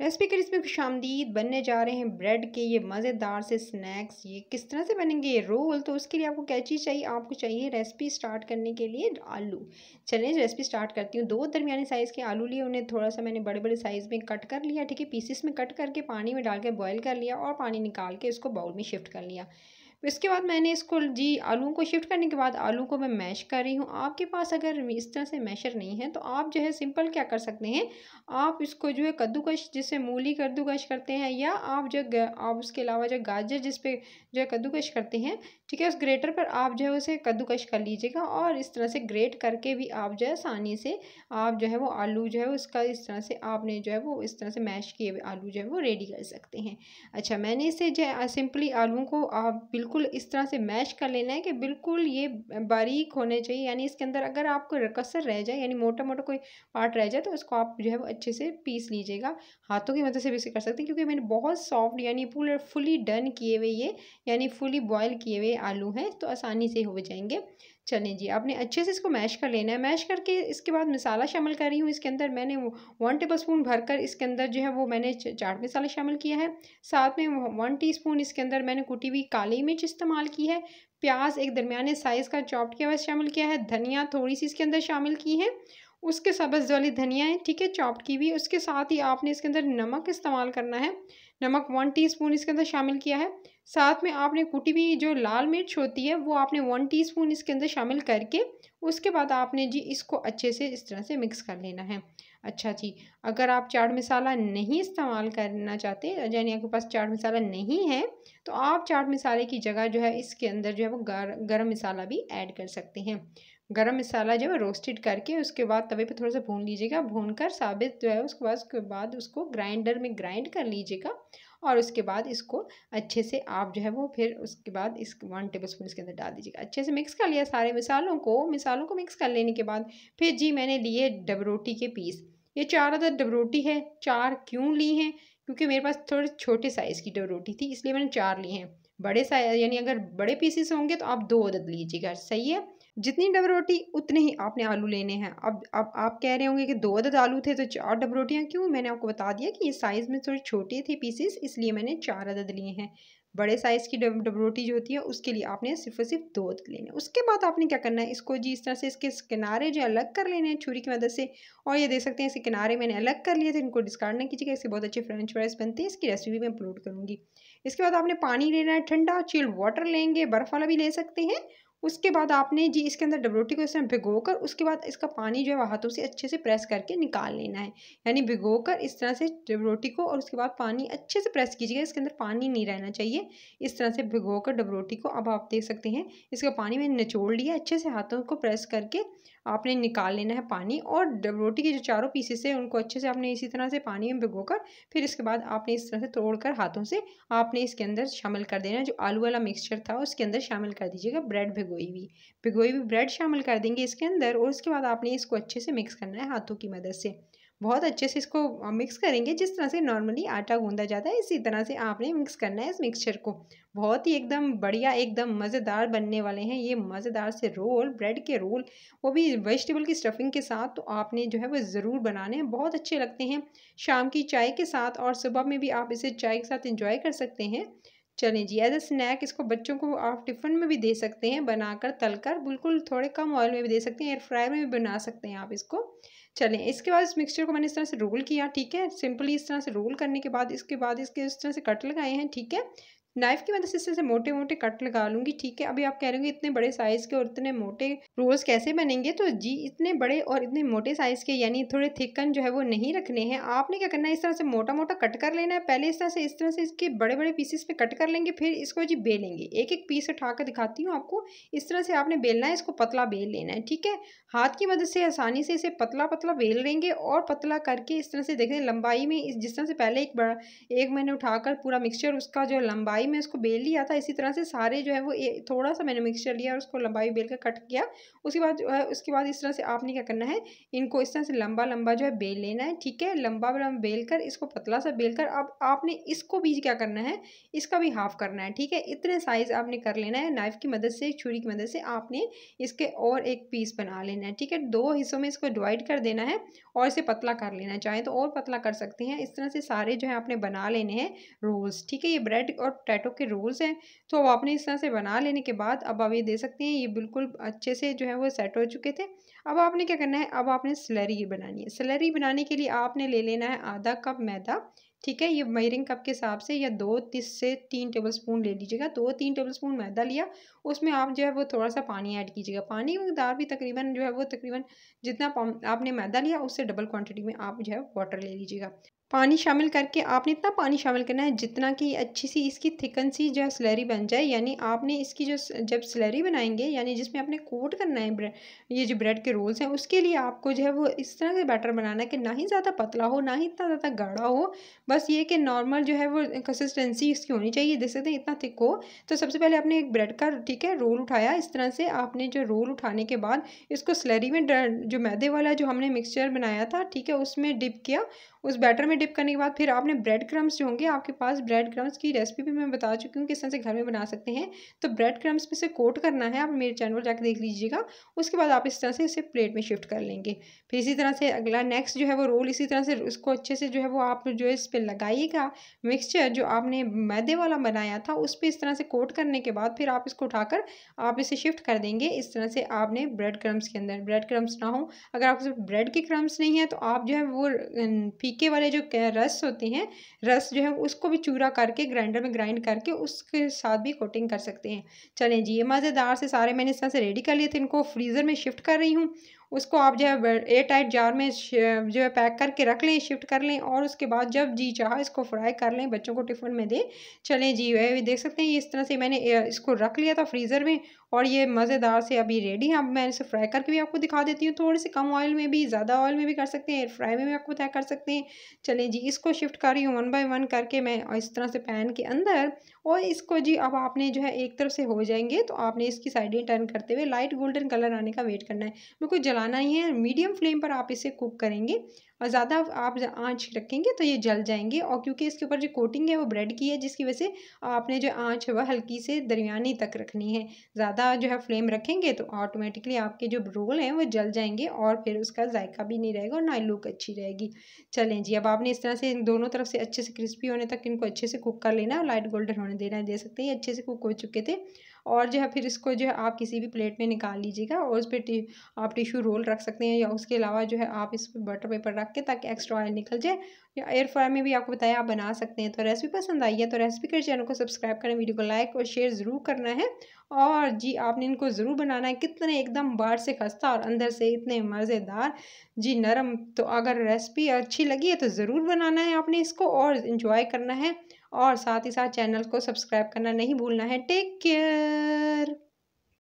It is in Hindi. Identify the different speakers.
Speaker 1: रेसिपी के इसमें आमदीद बनने जा रहे हैं ब्रेड के ये मज़ेदार से स्नैक्स ये किस तरह से बनेंगे ये रोल तो उसके लिए आपको क्या चीज़ चाहिए आपको चाहिए रेसिपी स्टार्ट करने के लिए आलू चलिए रेसिपी स्टार्ट करती हूँ दो दरमिया साइज़ के आलू लिए उन्हें थोड़ा सा मैंने बड़े बड़े साइज़ में कट कर लिया ठीक है पीसेस में कट करके पानी में डाल के बॉयल कर लिया और पानी निकाल के इसको बाउल में शिफ्ट कर लिया इसके बाद मैंने इसको जी आलू को शिफ्ट करने के बाद आलू को मैं मैश कर रही हूँ आपके पास अगर इस तरह से मैशर नहीं है तो आप जो है सिंपल क्या कर सकते हैं आप इसको जो है कद्दूकश जिसे मूली कद्दूकश करते हैं या आप जो आप उसके अलावा जो गाजर जिसपे जो है कद्दूकश करते हैं ठीक है उस ग्रेटर पर आप जो है उसे कद्दूकश कर लीजिएगा और इस तरह से ग्रेट करके भी आप जो है आसानी से आप जो है वो आलू जो है उसका इस तरह से आपने जो है वो इस तरह से मैश किए हुए आलू जो है वो रेडी कर सकते हैं अच्छा मैंने इसे जो है सिंपली आलू को आप बिल्कुल इस तरह से मैश कर लेना है कि बिल्कुल ये बारीक होने चाहिए यानी इसके अंदर अगर आपको रकसर रह जाए यानी मोटा मोटा कोई पार्ट रह जाए तो उसको आप जो है वो अच्छे से पीस लीजिएगा हाथों की मदद से भी इसे कर सकते हैं क्योंकि मैंने बहुत सॉफ्ट यानी पूरे फुली डन किए हुए ये यानी फुली बॉयल किए हुए आलू हैं तो आसानी से हो जाएंगे चलें जी आपने अच्छे से इसको मैश कर लेना है मैश करके इसके बाद मसाला शामिल कर रही हूँ इसके अंदर मैंने वन टेबल स्पून भर कर इसके अंदर जो है वो मैंने चाट मसाला शामिल किया है साथ में वन स्पून इसके अंदर मैंने कुटी हुई काली मिर्च इस्तेमाल की है प्याज एक दरमिया साइज़ का चॉप्ट किया हुआ शामिल किया है धनिया थोड़ी सी इसके अंदर शामिल की है उसके साथ बस वाली धनिया है ठीक है चॉप्ड की हुई उसके साथ ही आपने इसके अंदर नमक इस्तेमाल करना है नमक वन टीस्पून इसके अंदर शामिल किया है साथ में आपने कुटी हुई जो लाल मिर्च होती है वो आपने वन टीस्पून इसके अंदर शामिल करके उसके बाद आपने जी इसको अच्छे से इस तरह से मिक्स कर लेना है अच्छा जी अगर आप चाट मसाला नहीं इस्तेमाल करना चाहते यानी आपके पास चाट मसाला नहीं है तो आप चाट मसाले की जगह जो है इसके अंदर जो है वो गर, गर्म मसाला भी ऐड कर सकते हैं गरम मसाला जो है रोस्टेड करके उसके बाद तवे पे थोड़ा सा भून लीजिएगा भून कर साबित जो है उसके बाद उसके बाद उसको ग्राइंडर में ग्राइंड कर लीजिएगा और उसके बाद इसको अच्छे से आप जो है वो फिर उसके बाद इस वन टेबल स्पून इसके अंदर डाल दीजिएगा अच्छे से मिक्स कर लिया सारे मिसालों को मिसालों को मिक्स कर लेने के बाद फिर जी मैंने लिए डबरोटी के पीस ये चार अदर डबरोटी है चार क्यों ली हैं क्योंकि मेरे पास थोड़े छोटे साइज़ की डबरोटी थी इसलिए मैंने चार ली हैं बड़े साइज यानी अगर बड़े पीसेस होंगे तो आप दो अदद लीजिएगा सही है जितनी डब रोटी उतने ही आपने आलू लेने हैं अब अब आप कह रहे होंगे कि दो अदद आलू थे तो चार डब रोटियाँ क्यों मैंने आपको बता दिया कि ये साइज़ में थोड़े छोटे थे पीसेस इसलिए मैंने चार अदद लिए हैं बड़े साइज़ की डब डब रोटी जो होती है उसके लिए आपने सिर्फ और सिर्फ दो अदद लेने उसके बाद आपने क्या करना है इसको जी इस तरह से इसके किनारे जो अलग कर लेने हैं छुरी की मदद से और ये देख सकते हैं इसके किनारे मैंने अलग कर लिए थे इनको डिस्कार्ड नहीं कीजिएगा इससे बहुत अच्छे फ्रेंच फ्राइज बनते हैं इसकी रेसिपी मैं अपलोड करूँगी इसके बाद आपने पानी लेना है ठंडा चिल्ड वाटर लेंगे बर्फ़ वाला भी ले सकते हैं उसके बाद आपने जी इसके अंदर डबरोटी को इस तरह भिगो कर उसके बाद इसका पानी जो है हाथों से अच्छे से प्रेस करके निकाल लेना है यानी भिगो कर इस तरह से डबरोटी को और उसके बाद पानी अच्छे से प्रेस कीजिएगा इसके अंदर पानी नहीं रहना चाहिए इस तरह से भिगो कर डबरोटी को अब आप देख सकते हैं इसका पानी मैंने निचोड़ लिया अच्छे से हाथों को प्रेस करके आपने निकाल लेना है पानी और रोटी के जो चारों पीसेस है उनको अच्छे से आपने इसी तरह से पानी में भिगोकर फिर इसके बाद आपने इस तरह से तोड़कर हाथों से आपने इसके अंदर शामिल कर देना जो आलू वाला मिक्सचर था उसके अंदर शामिल कर दीजिएगा ब्रेड भिगोई हुई भिगोई हुई ब्रेड शामिल कर देंगे इसके अंदर और उसके बाद आपने इसको अच्छे से मिक्स करना है हाथों की मदद से बहुत अच्छे से इसको मिक्स करेंगे जिस तरह से नॉर्मली आटा गूंदा जाता है इसी तरह से आपने मिक्स करना है इस मिक्सचर को बहुत ही एकदम बढ़िया एकदम मज़ेदार बनने वाले हैं ये मज़ेदार से रोल ब्रेड के रोल वो भी वेजिटेबल की स्टफिंग के साथ तो आपने जो है वो ज़रूर बनाने हैं बहुत अच्छे लगते हैं शाम की चाय के साथ और सुबह में भी आप इसे चाय के साथ इंजॉय कर सकते हैं चलें जी एज ए स्नैक इसको बच्चों को आप टिफ़िन में भी दे सकते हैं बनाकर तलकर बिल्कुल थोड़े कम ऑयल में भी दे सकते हैं एयर फ्रायर में भी बना सकते हैं आप इसको चलें इसके बाद इस मिक्सचर को मैंने इस तरह से रोल किया ठीक है सिंपली इस तरह से रोल करने के बाद इसके बाद इसके इस तरह से कट लगाए हैं ठीक है नाइफ की मदद से मोटे मोटे कट लगा लूंगी ठीक है अभी आप कह रहे होंगे इतने बड़े साइज़ के और इतने मोटे रोल्स कैसे बनेंगे तो जी इतने बड़े और इतने मोटे साइज़ के यानी थोड़े थिकन जो है वो नहीं रखने हैं आपने क्या करना है इस तरह से मोटा मोटा कट कर लेना है पहले इस तरह से इस तरह से इसके बड़े बड़े पीसेस पे कट कर लेंगे फिर इसको जी बेलेंगे एक एक पीस उठा कर दिखाती हूँ आपको इस तरह से आपने बेलना है इसको पतला बेल लेना है ठीक है हाथ की मदद से आसानी से इसे पतला पतला बेल लेंगे और पतला करके इस तरह से देखें लंबाई में जिस तरह से पहले एक बड़ा एक मैंने उठाकर पूरा मिक्सचर उसका जो लंबाई लंबाई में इसको बेल लिया था इसी तरह से सारे जो है वो थोड़ा सा मैंने मिक्सचर लिया और उसको लंबाई बेल कर कट किया उसके बाद जो है उसके बाद इस तरह से आपने क्या करना है इनको इस तरह से लंबा लंबा जो है बेल लेना है ठीक है लंबा लंबा बेल कर इसको पतला सा बेल कर अब आपने इसको भी क्या करना है इसका भी हाफ करना है ठीक है इतने साइज़ आपने कर लेना है नाइफ़ की मदद से छुरी की मदद से आपने इसके और एक पीस बना लेना है ठीक है दो हिस्सों में इसको डिवाइड कर देना है और इसे पतला कर लेना चाहे तो और पतला कर सकते हैं इस तरह से सारे जो है आपने बना लेने हैं रोल्स ठीक है ये ब्रेड और पैटो के रोल्स हैं तो अब आपने इस तरह से बना लेने के बाद अब आप ये दे सकते हैं ये बिल्कुल अच्छे से जो है वो सेट हो चुके थे अब आपने क्या करना है अब आपने सलरी बनानी है सलरी बनाने के लिए आपने ले लेना है आधा कप मैदा ठीक है ये मयरिंग कप के हिसाब से या दो तीस से तीन टेबल स्पून ले लीजिएगा दो तीन टेबल स्पून मैदा लिया उसमें आप जो है वो थोड़ा सा पानी ऐड कीजिएगा पानी की मकदार भी तकरीबन जो है वो तकरीबन जितना आपने मैदा लिया उससे डबल क्वांटिटी में आप जो है वाटर ले लीजिएगा पानी शामिल करके आपने इतना पानी शामिल करना है जितना कि अच्छी सी इसकी थिकन सी जो स्लरी बन जाए यानी आपने इसकी जो जब स्लरी बनाएंगे यानी जिसमें आपने कोट करना है ये जो ब्रेड के रोल्स हैं उसके लिए आपको जो है वो इस तरह से बैटर बनाना है कि ना ही ज़्यादा पतला हो ना ही इतना ज़्यादा गाढ़ा हो बस ये कि नॉर्मल जो है वो कंसिस्टेंसी इसकी होनी चाहिए देख सकते हैं इतना थिक हो तो सबसे पहले आपने एक ब्रेड का ठीक है रोल उठाया इस तरह से आपने जो रोल उठाने के बाद इसको स्लरी में जो मैदे वाला जो हमने मिक्सचर बनाया था ठीक है उसमें डिप किया उस बैटर में डिप करने के बाद फिर आपने ब्रेड क्रम्स जो होंगे आपके पास ब्रेड क्रम्स की रेसिपी भी मैं बता चुकी हूँ किस तरह से घर में बना सकते हैं तो ब्रेड क्रम्स में से कोट करना है आप मेरे चैनल पर जाकर देख लीजिएगा उसके बाद आप इस तरह से इसे प्लेट में शिफ्ट कर लेंगे फिर इसी तरह से अगला नेक्स्ट जो है वो रोल इसी तरह से उसको अच्छे से जो है वो आप जो है इस पर लगाइएगा मिक्सचर जो आपने मैदे वाला बनाया था उस पर इस तरह से कोट करने के बाद फिर आप इसको उठाकर आप इसे शिफ्ट कर देंगे इस तरह से आपने ब्रेड क्रम्स के अंदर ब्रेड क्रम्स ना हो अगर आपके ब्रेड के क्रम्स नहीं है तो आप जो है वो अं, फीके फीके वाले जो रस होते हैं रस जो है उसको भी चूरा करके ग्राइंडर में ग्राइंड करके उसके साथ भी कोटिंग कर सकते हैं चलें जी ये मज़ेदार से सारे मैंने इस तरह से रेडी कर लिए थे इनको फ्रीज़र में शिफ्ट कर रही हूँ उसको आप जो है एयर टाइट जार में जो है पैक करके रख लें शिफ्ट कर लें और उसके बाद जब जी चाह इसको फ्राई कर लें बच्चों को टिफ़िन में दें चलें जी वह भी देख सकते हैं इस तरह से मैंने इसको रख लिया था फ्रीज़र में और ये मज़ेदार से अभी रेडी है अब मैं इसे फ्राई करके भी आपको दिखा देती हूँ थोड़े से कम ऑयल में भी ज़्यादा ऑयल में भी कर सकते हैं एयर फ्राई में भी आपको तय कर सकते हैं चलें जी इसको शिफ्ट कर रही हूँ वन बाई वन करके मैं इस तरह से पैन के अंदर और इसको जी अब आपने जो है एक तरफ से हो जाएंगे तो आपने इसकी साइडें टर्न करते हुए लाइट गोल्डन कलर आने का वेट करना है बिल्कुल जलाना ही है मीडियम फ्लेम पर आप इसे कुक करेंगे और ज़्यादा आप आँच रखेंगे तो ये जल जाएंगे और क्योंकि इसके ऊपर जो कोटिंग है वो ब्रेड की है जिसकी वजह से आपने जो आँच है वह हल्की से दरमियानी तक रखनी है ज़्यादा जो है फ्लेम रखेंगे तो ऑटोमेटिकली आपके जो रोल हैं वो जल जाएंगे और फिर उसका जायका भी नहीं रहेगा और ना लुक अच्छी रहेगी चलें जी अब आपने इस तरह से दोनों तरफ से अच्छे से क्रिस्पी होने तक इनको अच्छे से कुक कर लेना और लाइट गोल्डन होने देना है दे सकते हैं अच्छे से कुक हो चुके थे और जो है फिर इसको जो है आप किसी भी प्लेट में निकाल लीजिएगा और उस पर टि, आप टिश्यू रोल रख सकते हैं या उसके अलावा जो है आप इस पर बटर पेपर रख के ताकि एक्स्ट्रा ऑयल निकल जाए या एयर फ्राई में भी आपको बताया आप बना सकते हैं तो रेसिपी पसंद आई है तो रेसिपी के चैनल को सब्सक्राइब करना वीडियो को लाइक और शेयर ज़रूर करना है और जी आपने इनको ज़रूर बनाना है कितने एकदम बाहर से खस्ता और अंदर से इतने मज़ेदार जी नरम तो अगर रेसिपी अच्छी लगी है तो ज़रूर बनाना है आपने इसको और इन्जॉय करना है और साथ ही साथ चैनल को सब्सक्राइब करना नहीं भूलना है टेक केयर